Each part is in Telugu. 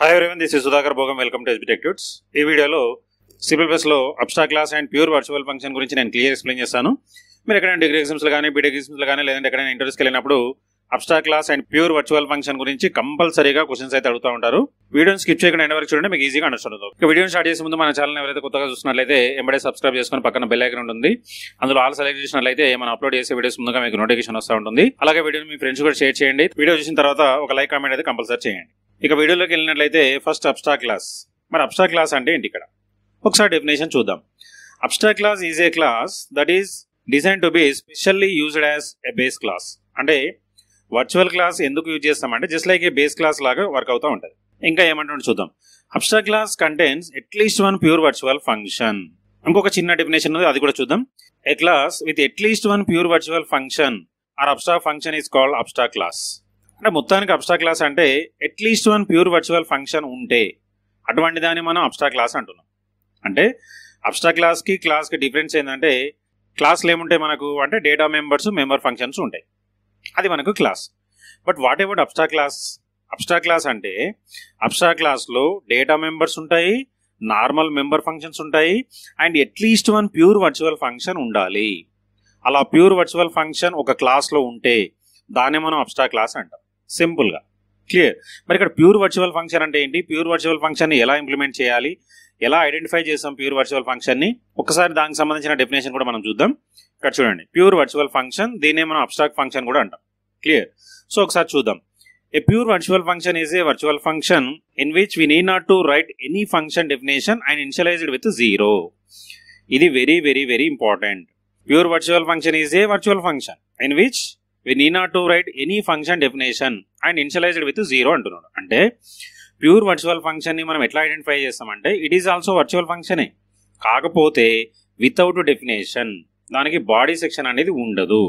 హాయ్ ఎవరివన్ దిస్ సుధాకర్ భోగం వెల్కమ్ టు ఎస్బి టెక్ట్యూట్స్ ఈ వీడియోలో సిబిల్ ప్లస్లో abstract class and pure virtual function గురించి నేను క్లియర్ ఎక్స్ప్లెయిన్ చేస్తాను మీరు ఎక్కడైనా డిగ్రీ ఎగ్జామ్స్లో కానీ బీటెక్ ఎగ్జామ్స్లో కానీ లేదంటే ఎక్కడైనా ఇంటర్వ్యూస్కి వెళ్ళినప్పుడు abstract class and pure virtual function గురించి కంపల్సరీగా క్వశ్చన్స్ అయితే అడుగుతూ ఉంటారు వీడియోని స్కిప్ చేయకుండా ఎండ వరకు చూడండి మీకు ఈజీగా అండర్స్టాండ్ అవుతుంది స్టార్ట్ చేసే ముందు మన ఛానల్ ఎవరైతే కొత్తగా చూసినట్లయితే ఎంబడే సబ్స్క్రైబ్ చేసుకుని పక్కన బెల్ ఐకన్ ఉంటుంది అందులో ఆల్ సెలెక్ట్ చేసినట్లయితే మనం అప్లోడ్ చేసే వీడియోస్ ముందుగా మీకు నోటిఫికేషన్ వస్తూ ఉంటుంది అలాగే వీడియోని మీ ఫ్రెండ్స్ కూడా షేర్ చేయండి వీడియో చూసిన తర్వాత ఒక లైక్ కామెంట్ అయితే కంపల్సరీ చేయండి ఇక వీడియోలోకి వెళ్ళినట్లయితే ఫస్ట్ అబ్స్ట్రా క్లాస్ మరి అబ్స్ట్రా క్లాస్ అంటే ఏంటి ఇక్కడ ఒకసారి డెఫినేషన్ చూద్దాం abstract class is a class that is design to be specially used as a base class అంటే వర్చువల్ క్లాస్ ఎందుకు యూజ్ చేస్తామంటే just like a base class లాగా వర్క్ అవుతూ ఉంటుంది ఇంకా ఏమంటుండే చూద్దాం abstract class contains at least one pure virtual function ఇంకొక చిన్న డెఫినేషన్ ఉంది అది కూడా చూద్దాం a class with at least one pure virtual function or abstract function is called abstract class అంటే మొత్తానికి అబ్స్ట్రా క్లాస్ అంటే at least one pure virtual function ఉంటే అటువంటి దాన్ని మనం అప్స్ట్రా క్లాస్ అంటున్నాం అంటే అబ్స్ట్రా క్లాస్కి క్లాస్కి డిఫరెన్స్ ఏంటంటే క్లాస్లు ఏముంటాయి మనకు అంటే డేటా మెంబర్స్ మెంబర్ ఫంక్షన్స్ ఉంటాయి అది మనకు class but whatever abstract class abstract class అంటే అబ్స్ట్రా క్లాస్లో డేటా మెంబర్స్ ఉంటాయి నార్మల్ మెంబర్ ఫంక్షన్స్ ఉంటాయి and at least one pure virtual function ఉండాలి అలా ప్యూర్ వర్చువల్ ఫంక్షన్ ఒక క్లాస్లో ఉంటే దాన్ని మనం అబ్స్ట్రా క్లాస్ అంటాం సింపుల్గా క్లియర్ మరి ఇక్కడ ప్యూర్ వర్చువల్ ఫంక్షన్ అంటే ఏంటి ప్యూర్ వర్చువల్ ఫంక్షన్ ఎలా ఇంప్లిమెంట్ చేయాలి ఎలా ఐడెంటిఫై చేసాం ప్యూర్ వర్చువల్ ఫంక్షన్ని ఒకసారి దానికి సంబంధించిన డెఫినేషన్ కూడా మనం చూద్దాం ఇక్కడ చూడండి ప్యూర్ వర్చువల్ ఫంక్షన్ దీనే మనం అబ్స్ట్రాక్ట్ ఫంక్షన్ కూడా అంటాం క్లియర్ సో ఒకసారి చూద్దాం a pure virtual function is a virtual function in which we need not to write any function definition and initialized with zero ఇది very very very important pure virtual function is a virtual function in which we need not to write any function definition and initialized with zero అంటున్నాడు అంటే ప్యూర్ వర్చువల్ ఫంక్షన్ని మనం ఎట్లా ఐడెంటిఫై చేస్తామంటే ఇట్ ఈజ్ ఆల్సో వర్చువల్ ఫంక్షనే కాకపోతే వితౌట్ డెఫినేషన్ దానికి బాడీ సెక్షన్ అనేది ఉండదు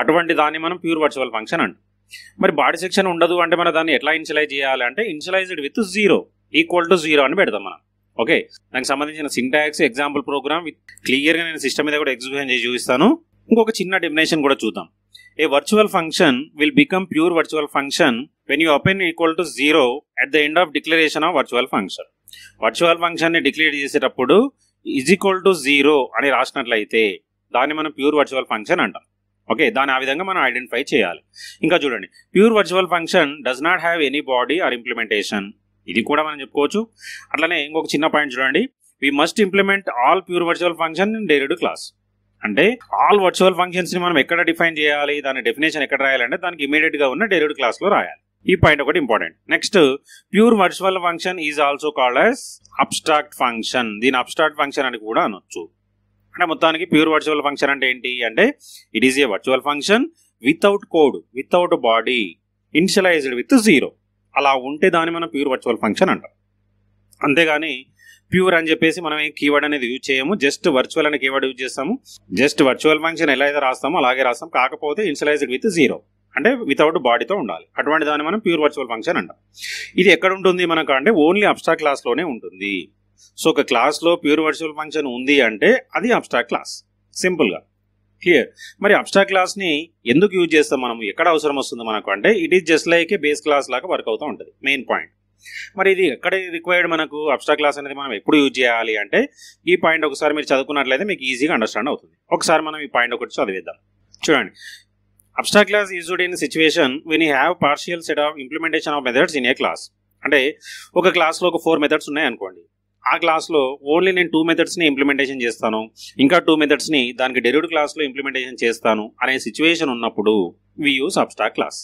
అటువంటి దాన్ని మనం ప్యూర్ వర్చువల్ ఫంక్షన్ అంటాం మరి బాడీ సెక్షన్ ఉండదు అంటే మనం దాన్ని ఎట్లా ఇన్షలైజ్ చేయాలి అంటే initialized with zero equal to zero అని పెడతాం మనం ఓకే దానికి సంబంధించిన సింటాక్స్ ఎగ్జాంపుల్ ప్రోగ్రామ్ క్లియర్గా నేను సిస్టమ్ మీద కూడా ఎగ్జిబిషన్ చేసి చూపిస్తాను ఇంకొక చిన్న డెఫినేషన్ కూడా చూద్దాం a virtual function will become pure virtual function when you open equal to zero at the end of declaration of virtual function virtual ఫంక్షన్ని డిక్లేర్ చేసేటప్పుడు ఇజ్ ఈక్వల్ టు జీరో అని రాసినట్లయితే దాన్ని మనం ప్యూర్ వర్చువల్ ఫంక్షన్ అంటాం ఓకే దాన్ని ఆ విధంగా మనం ఐడెంటిఫై చేయాలి ఇంకా చూడండి pure virtual function does not have any body or implementation ఇది కూడా మనం చెప్పుకోవచ్చు అట్లనే ఇంకొక చిన్న పాయింట్ చూడండి వి must implement all pure virtual function in derived class అంటే ఆల్ వర్చువల్ ఫంక్షన్స్ ని మనం ఎక్కడ డిఫైన్ చేయాలి దాని డెఫినేషన్ ఎక్కడ రాయాలంటే దానికి ఇమీడియట్గా ఉన్న డేరిడ్ క్లాస్లో రాయాలి ఈ పాయింట్ ఒకటి important next pure virtual function is also called as abstract function దీని అబ్స్ట్రాక్ట్ ఫంక్షన్ అని కూడా అనొచ్చు అంటే మొత్తానికి ప్యూర్ వర్చువల్ ఫంక్షన్ అంటే ఏంటి అంటే it is a virtual function without code without body initialized with zero అలా ఉంటే దాన్ని మనం ప్యూర్ వర్చువల్ ఫంక్షన్ అంటాం అంతేగాని ప్యూర్ అని చెప్పేసి మనం ఏ కీవర్డ్ అనేది యూజ్ చేయము జస్ట్ వర్చువల్ అనే కీవర్డ్ యూజ్ చేస్తాము జస్ట్ వర్చువల్ ఫంక్షన్ ఎలా అయితే రాస్తామో అలాగే రాస్తాం కాకపోతే ఇన్షియలైజ్డ్ విత్ జీరో అంటే వితౌట్ బాడీతో ఉండాలి అటువంటి దాన్ని మనం ప్యూర్ వర్చువల్ ఫంక్షన్ అంటాం ఇది ఎక్కడ ఉంటుంది మనకు అంటే ఓన్లీ అబ్స్ట్రాక్ట్ క్లాస్లోనే ఉంటుంది సో ఒక క్లాస్లో ప్యూర్ వర్చువల్ ఫంక్షన్ ఉంది అంటే అది అబ్స్ట్రాక్ట్ క్లాస్ సింపుల్గా క్లియర్ మరి అబ్స్ట్రాక్ట్ క్లాస్ని ఎందుకు యూజ్ చేస్తాం మనం ఎక్కడ అవసరం వస్తుంది మనకు అంటే it is just like a base class లాగా వర్క్ అవుతూ ఉంటుంది మెయిన్ పాయింట్ మరి ఇది ఎక్కడ రిక్వైర్డ్ మనకు అబ్స్ట్రాక్ట్ క్లాస్ అనేది మనం ఎప్పుడు యూజ్ చేయాలి అంటే ఈ పాయింట్ ఒకసారి మీరు చదువుకున్నట్లయితే మీకు ఈజీగా అండర్స్టాండ్ అవుతుంది ఒకసారి మనం ఈ పాయింట్ ఒకటి చదివేద్దాం చూడండి abstract class used in situation when you have partial set of implementation of methods in a class అంటే ఒక క్లాస్లో ఒక ఫోర్ మెథడ్స్ ఉన్నాయి అనుకోండి ఆ క్లాస్లో ఓన్లీ నేను టూ మెథడ్స్ని ఇంప్లిమెంటేషన్ చేస్తాను ఇంకా టూ మెథడ్స్ని దానికి డెరివ్డ్ క్లాస్లో ఇంప్లిమెంటేషన్ చేస్తాను అనే సిచ్యువేషన్ ఉన్నప్పుడు we use abstract class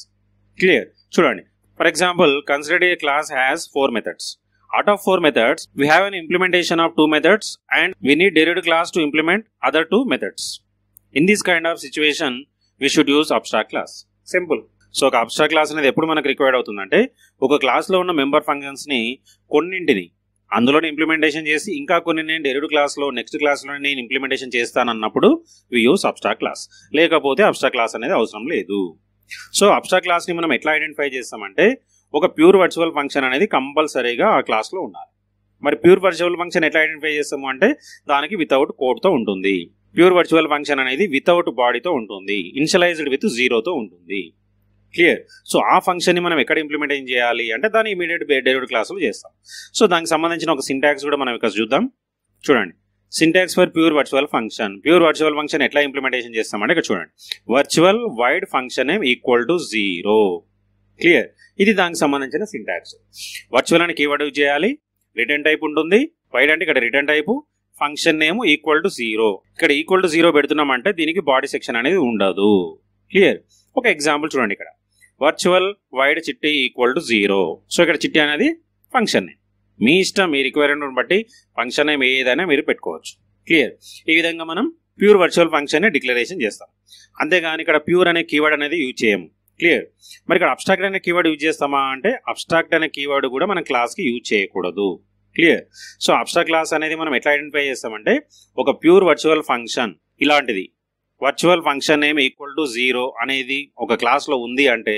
clear చూడండి for example considered a class has four methods out of four methods we have an implementation of two methods and we need derived class to implement other two methods in this kind of situation we should use abstract class simple so ఒక అబ్స్ట్రాక్ట్ క్లాస్ అనేది ఎప్పుడు మనకు రిక్వైర్డ్ అవుతుందంటే ఒక క్లాస్లో ఉన్న మెంబర్ ఫంక్షన్స్ని కొన్నింటిని అందులోని ఇంప్లిమెంటేషన్ చేసి ఇంకా కొన్ని నేను డెరిడ్ క్లాస్లో నెక్స్ట్ క్లాస్లో నేను ఇంప్లిమెంటేషన్ చేస్తానన్నప్పుడు వి యూస్ అబ్స్ట్రాక్ట్ క్లాస్ లేకపోతే అబ్స్ట్రాక్ట్ క్లాస్ అనేది అవసరం లేదు సో అబ్స్ట్రాక్ట్ క్లాస్ని మనం ఎట్లా ఐడెంటిఫై చేస్తామంటే ఒక ప్యూర్ వర్చువల్ ఫంక్షన్ అనేది కంపల్సరీగా ఆ క్లాస్లో ఉండాలి మరి ప్యూర్ వర్చువల్ ఫంక్షన్ ఎట్లా ఐడెంటిఫై చేస్తాము అంటే దానికి వితౌట్ కోడ్తో ఉంటుంది ప్యూర్ వర్చువల్ ఫంక్షన్ అనేది వితౌట్ బాడీతో ఉంటుంది ఇన్షలైజ్డ్ విత్ జీరోతో ఉంటుంది క్లియర్ సో ఆ ఫంక్షన్ని మనం ఎక్కడ ఇంప్లిమెంట్ చేయాలి అంటే దాన్ని ఇమీడియట్ డెలివరీ క్లాసులు చేస్తాం సో దానికి సంబంధించిన ఒక సింటాక్స్ కూడా మనం ఇక్కడ చూద్దాం చూడండి syntax for pure virtual function pure virtual function ఎట్లా ఇంప్లిమెంటేషన్ చేస్తామంటే ఇక్కడ చూడండి వర్చువల్ వైడ్ ఫంక్షన్ ఏం ఈక్వల్ టు జీరో క్లియర్ ఇది దానికి సంబంధించిన సింటాక్స్ వర్చువల్ అని కీవర్డ్ యూజ్ చేయాలి రిటర్న్ టైప్ ఉంటుంది వైడ్ అంటే ఇక్కడ return type function name equal to zero ఇక్కడ ఈక్వల్ టు జీరో పెడుతున్నామంటే దీనికి బాడీ సెక్షన్ అనేది ఉండదు క్లియర్ ఒక ఎగ్జాంపుల్ చూడండి ఇక్కడ virtual void Chitti equal to zero so ఇక్కడ చిట్టి అనేది ఫంక్షన్ నేమ్ మీ ఇష్టం మీ రిక్వైర్మెంట్ బట్టి ఫంక్షన్ నేమ్ ఏదైనా మీరు పెట్టుకోవచ్చు క్లియర్ ఈ విధంగా మనం ప్యూర్ వర్చువల్ ఫంక్షన్ డిక్లరేషన్ చేస్తాం అంతేగాని ఇక్కడ ప్యూర్ అనే కీవర్డ్ అనేది యూజ్ చేయము క్లియర్ మరి ఇక్కడ అబ్స్ట్రాక్ట్ అనే కీవర్డ్ యూజ్ చేస్తామా అంటే అబ్స్ట్రాక్ట్ అనే కీవర్డ్ కూడా క్లాస్ క్లాస్కి యూజ్ చేయకూడదు క్లియర్ సో అబ్స్ట్రా క్లాస్ అనేది మనం ఎట్లా ఐడెంటిఫై చేస్తామంటే ఒక ప్యూర్ వర్చువల్ ఫంక్షన్ ఇలాంటిది virtual function name equal to zero అనేది ఒక క్లాస్లో ఉంది అంటే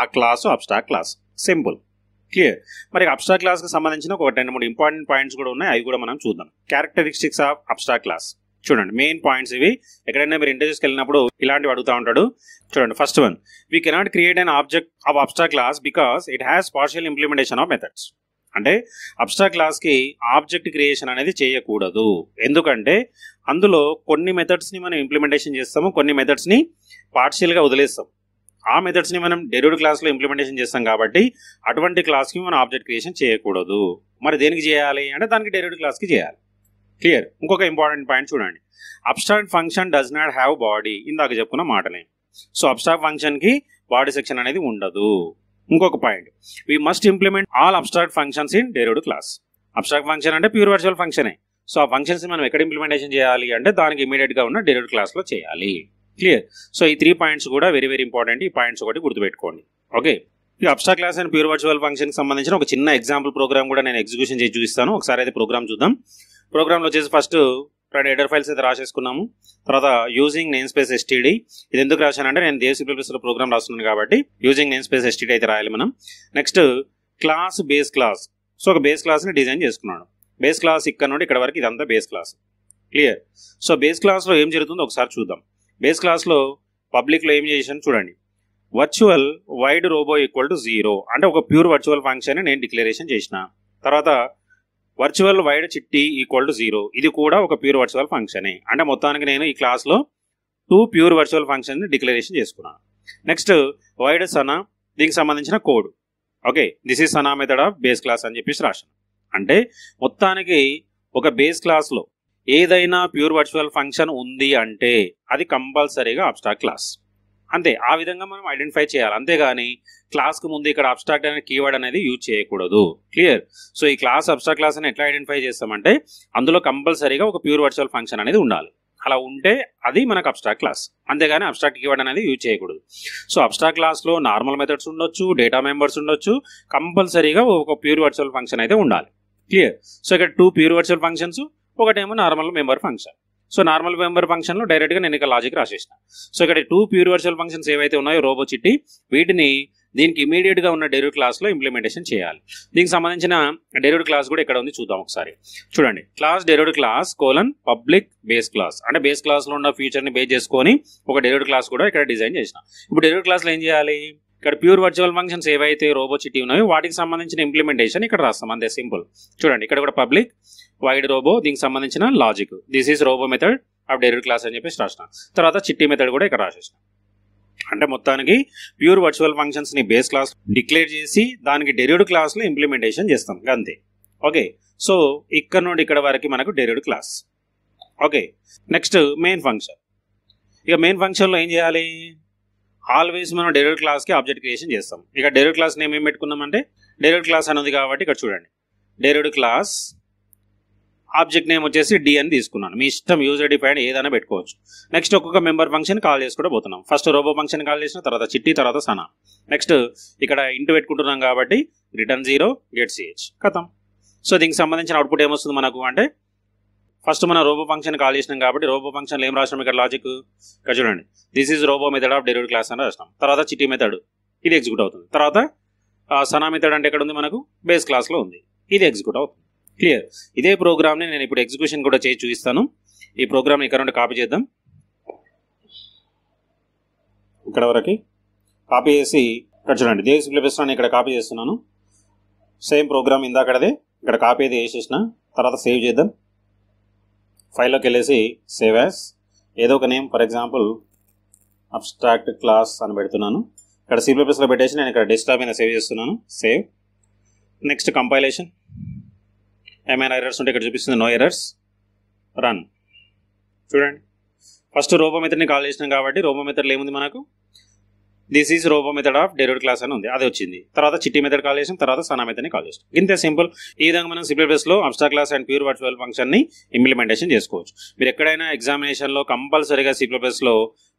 ఆ class abstract class simple clear మరి అబ్స్ట్రా క్లాస్కి సంబంధించిన ఒక రెండు మూడు ఇంపార్టెంట్ పాయింట్స్ కూడా ఉన్నాయి అవి కూడా మనం చూద్దాం క్యారెక్టరిస్టిక్స్ ఆఫ్ అబ్స్ట్రా క్లాస్ చూడండి మెయిన్ పాయింట్స్ ఇవి ఎక్కడైనా మీరు ఇంటర్వ్యూస్కి వెళ్ళినప్పుడు ఇలాంటివి అడుగుతూ ఉంటాడు చూడండి first one we cannot create an object of abstract class because it has partial implementation of methods అంటే అబ్స్ట్రాక్ట్ క్లాస్కి ఆబ్జెక్ట్ క్రియేషన్ అనేది చేయకూడదు ఎందుకంటే అందులో కొన్ని మెథడ్స్ని మనం ఇంప్లిమెంటేషన్ చేస్తాము కొన్ని మెథడ్స్ని పార్షియల్గా వదిలేస్తాం ఆ మెథడ్స్ని మనం డెరివ్డ్ క్లాస్లో ఇంప్లిమెంటేషన్ చేస్తాం కాబట్టి అటువంటి క్లాస్కి మనం ఆబ్జెక్ట్ క్రియేషన్ చేయకూడదు మరి దేనికి చేయాలి అంటే దానికి డెరివ్డ్ క్లాస్కి చేయాలి క్లియర్ ఇంకొక ఇంపార్టెంట్ పాయింట్ చూడండి abstract function does not have body ఇందాక చెప్పుకున్న మాటనే సో అబ్స్ట్రాక్ట్ ఫంక్షన్కి బాడీ సెక్షన్ అనేది ఉండదు ఇంకొక point we must implement all abstract functions in derived class abstract function అంటే ప్యూర్ వర్చువల్ ఫంక్షనే సో ఆ ఫంక్షన్స్ మనం ఎక్కడ ఇంప్లిమెంటేషన్ చేయాలి అంటే దానికి ఇమీడియట్గా ఉన్న డెరివ్డ్ క్లాస్లో చేయాలి క్లియర్ సో ఈ త్రీ పాయింట్స్ కూడా వెరీ వెరీ ఇంపార్టెంట్ ఈ పాయింట్స్ ఒకటి గుర్తుపెట్టుకోండి ఓకే ఈ abstract class and pure virtual function సంబంధించిన ఒక చిన్న ఎగ్జాంపుల్ ప్రోగ్రామ్ కూడా నేను ఎగ్జిక్యూషన్ చేసి చూపిస్తాను ఒకసారి అయితే ప్రోగ్రామ్ చూద్దాం ప్రోగ్రామ్లో వచ్చేసి ఫస్ట్ ఇక్కడ హెడర్ ఫైల్స్ అయితే రాసేసుకున్నాము తర్వాత యూజింగ్ నేమ్ స్పేస్ ఎస్టీడీ ఇది ఎందుకు రాశానంటే నేను దేశ సిప్లస్లో ప్రోగ్రామ్ రాస్తున్నాను కాబట్టి యూజింగ్ నేమ్ స్పేస్ ఎస్టీడీ అయితే రాయాలి మనం next class base class so ఒక బేస్ క్లాస్ని డిజైన్ చేసుకున్నాను బేస్ క్లాస్ ఇక్కడ నుండి ఇక్కడ వరకు ఇదంతా base class clear so base క్లాస్లో ఏం జరుగుతుందో ఒకసారి చూద్దాం బేస్ క్లాస్లో పబ్లిక్లో ఏం చేశాను చూడండి virtual void robo equal to zero అంటే ఒక ప్యూర్ వర్చువల్ ఫంక్షన్ నేను డిక్లరేషన్ చేసిన తర్వాత virtual void Chitti equal to zero ఇది కూడా ఒక ప్యూర్ వర్చువల్ ఫంక్షనే అంటే మొత్తానికి నేను ఈ క్లాస్లో two pure virtual function declaration చేసుకున్నాను నెక్స్ట్ వైడ్ సనా దీనికి సంబంధించిన code okay this is Sana method of base class అని చెప్పేసి రాశాను అంటే మొత్తానికి ఒక బేస్ క్లాస్లో ఏదైనా ప్యూర్ వర్చువల్ ఫంక్షన్ ఉంది అంటే అది కంపల్సరీగా అబ్స్టాక్ క్లాస్ అంతే ఆ విధంగా మనం ఐడెంటిఫై చేయాలి అంతేగాని క్లాస్కు ముందు ఇక్కడ అబ్స్ట్రాక్ట్ అనే కీవర్డ్ అనేది యూజ్ చేయకూడదు క్లియర్ సో ఈ క్లాస్ అబ్స్ట్రాక్ట్ క్లాస్ అని ఎట్లా ఐడెంటిఫై చేస్తామంటే అందులో కంపల్సరీగా ఒక ప్యూర్ వర్చువల్ ఫంక్షన్ అనేది ఉండాలి అలా ఉంటే అది మనకు అబ్స్ట్రాక్ట్ క్లాస్ అంతేగాని అబ్స్ట్రాక్ట్ కీవర్డ్ అనేది యూజ్ చేయకూడదు సో అబ్స్ట్రాక్ట్ క్లాస్లో నార్మల్ మెథడ్స్ ఉండొచ్చు డేటా మెంబర్స్ ఉండొచ్చు కంపల్సరీగా ఒక ప్యూర్ వర్చువల్ ఫంక్షన్ అయితే ఉండాలి క్లియర్ సో ఇక్కడ టూ ప్యూర్ వర్చువల్ ఫంక్షన్స్ ఒకటేమో normal member function so normal member ఫంక్షన్లో డైరెక్ట్గా నేను ఇక్కడ లాజిక్ రాసేసిన సో ఇక్కడ టూ ప్యూరివర్సల్ ఫంక్షన్స్ ఏవైతే ఉన్నాయో రోబో చిట్టి వీటిని దీనికి ఇమీడియట్గా ఉన్న డెరివ్ క్లాస్లో ఇంప్లిమెంటేషన్ చేయాలి దీనికి సంబంధించిన డెరివ్ క్లాస్ కూడా ఇక్కడ ఉంది చూద్దాం ఒకసారి చూడండి class derive class colon public base class అంటే బేస్ క్లాస్లో ఉన్న ని బేస్ చేసుకొని ఒక డెరివ్ క్లాస్ కూడా ఇక్కడ డిజైన్ చేసిన ఇప్పుడు డెరివ్ క్లాస్లో ఏం చేయాలి ఇక్కడ ప్యూర్ వర్చువల్ ఫంక్షన్స్ ఏవైతే రోబో చిట్టి ఉన్నాయో వాటికి సంబంధించిన ఇంప్లిమెంటేషన్ ఇక్కడ రాస్తాం అంతే సింపుల్ చూడండి ఇక్కడ కూడా పబ్లిక్ వైడ్ రోబో దీనికి సంబంధించిన logic this is robo method of derive class అని చెప్పేసి రాసిన తర్వాత చిట్టి మెథడ్ కూడా ఇక్కడ రాసేసిన అంటే మొత్తానికి ప్యూర్ వర్చువల్ ఫంక్షన్స్ని బేస్ క్లాస్ డిక్లేర్ చేసి దానికి డెరివ్డ్ క్లాస్లో ఇంప్లిమెంటేషన్ చేస్తాం అంతే ఓకే సో ఇక్కడ నుండి ఇక్కడ వరకు మనకు derived class okay next main function ఇక మెయిన్ ఫంక్షన్లో ఏం చేయాలి ఆల్వేస్ మనం డెరివేట్ క్లాస్కి ఆబ్జెక్ట్ క్రియేషన్ చేస్తాం ఇక డెరివేట్ క్లాస్ నేమ్ ఏం అంటే డెరివేట్ క్లాస్ అన్నది కాబట్టి ఇక్కడ చూడండి డెరివేట్ క్లాస్ ఆబ్జెక్ట్ నేమ్ వచ్చేసి డి అని తీసుకున్నాను మీ ఇష్టం యూజర్ డిఫైన్ ఏదైనా పెట్టుకోవచ్చు నెక్స్ట్ ఒక్కొక్క మెంబర్ ఫంక్షన్ కాల్ చేసుకుంటూ పోతున్నాం ఫస్ట్ రోబో ఫంక్షన్ కాల్ చేసిన తర్వాత చిట్టి తర్వాత సనా నెక్స్ట్ ఇక్కడ ఇంటి పెట్టుకుంటున్నాం కాబట్టి రిటర్న్ జీరో గెట్ సిహెచ్ కథం సో దీనికి సంబంధించిన అవుట్పుట్ ఏమొస్తుంది మనకు అంటే ఫస్ట్ మనం రోబో ఫంక్షన్ కాల్ చేసినాం కాబట్టి రోబో ఫంక్షన్ ఏం రాసినాం ఇక్కడ లాజిక్ ఇక్కడ చూడండి this is robo method of delivery class అని రాసినాం తర్వాత చిటీ మెథడ్ ఇది ఎగ్జిక్యూట్ అవుతుంది తర్వాత సనా మెథడ్ అంటే ఎక్కడ ఉంది మనకు బేస్ క్లాస్లో ఉంది ఇది ఎగ్జిక్యూట్ అవుతుంది క్లియర్ ఇదే ప్రోగ్రామ్ని నేను ఇప్పుడు ఎగ్జిక్యూషన్ కూడా చేసి చూపిస్తాను ఈ ప్రోగ్రామ్ని ఇక్కడ నుండి కాపీ చేద్దాం ఇక్కడ వరకు కాపీ చేసి ఇక్కడ చూడండి దేవి సిలబస్ నేను ఇక్కడ కాపీ చేస్తున్నాను సేమ్ ప్రోగ్రామ్ ఇందాకడదే ఇక్కడ కాపీ అయితే వేసేసిన తర్వాత సేవ్ చేద్దాం ఫైల్లోకి వెళ్ళేసి సేవ్ యాజ్ ఏదో ఒక name for example abstract class అని పెడుతున్నాను ఇక్కడ సి పేపర్స్లో పెట్టేసి నేను ఇక్కడ డెస్క్టాప్ అయినా సేవ్ చేస్తున్నాను సేవ్ నెక్స్ట్ కంపైలేషన్ ఏమైనా ఎర్రర్స్ ఉంటే ఇక్కడ చూపిస్తుంది నో ఎర్రర్స్ రన్ చూడండి ఫస్ట్ రోబో కాల్ చేసినాం కాబట్టి రోబో ఏముంది మనకు this is robo method of derived class అని ఉంది అది వచ్చింది తర్వాత చిట్టి మెథడ్ కాల్ చేసాం తర్వాత సనా మెథడ్ని కాల్ చేసాం ఇంత సింపుల్ ఈ విధంగా మనం సిలబస్ లో abstract class and pure virtual ని ఇంప్లిమెంటేషన్ చేసుకోవచ్చు మీరు ఎక్కడైనా ఎగ్జామినేషన్ లో కంపల్సరీగా లో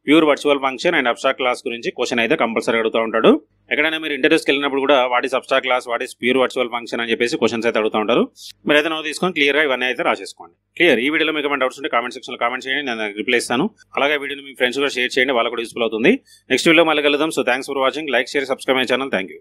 pure virtual function and abstract class గురించి క్వశ్చన్ అయితే కంపల్సరీ అడుగుతూ ఉంటాడు ఎక్కడైనా మీరు ఇంటర్వ్యూస్కి వెళ్ళినప్పుడు కూడా what is abstract class what is pure virtual function అని చెప్పేసి క్వశ్చన్స్ అయితే అడుగుతూ ఉంటారు మీరు అయితే నో తీసుకొని క్లియర్గా ఇవన్నీ అయితే రాసేసుకోండి క్లియర్ ఈ వీడియోలో మీకు ఏమైనా డౌట్స్ ఉంటే కామెంట్ సెక్షన్లో కామెంట్ చేయండి నేను రిప్లై ఇస్తాను అలాగే వీడియోని మీ ఫ్రెండ్స్ కూడా షేర్ చేయండి వాళ్ళకు కూడా యూస్ఫుల్ అవుతుంది నెక్స్ట్ వీడియో మళ్ళీ కలుద్దాం so thanks for watching like share subscribe my channel thank you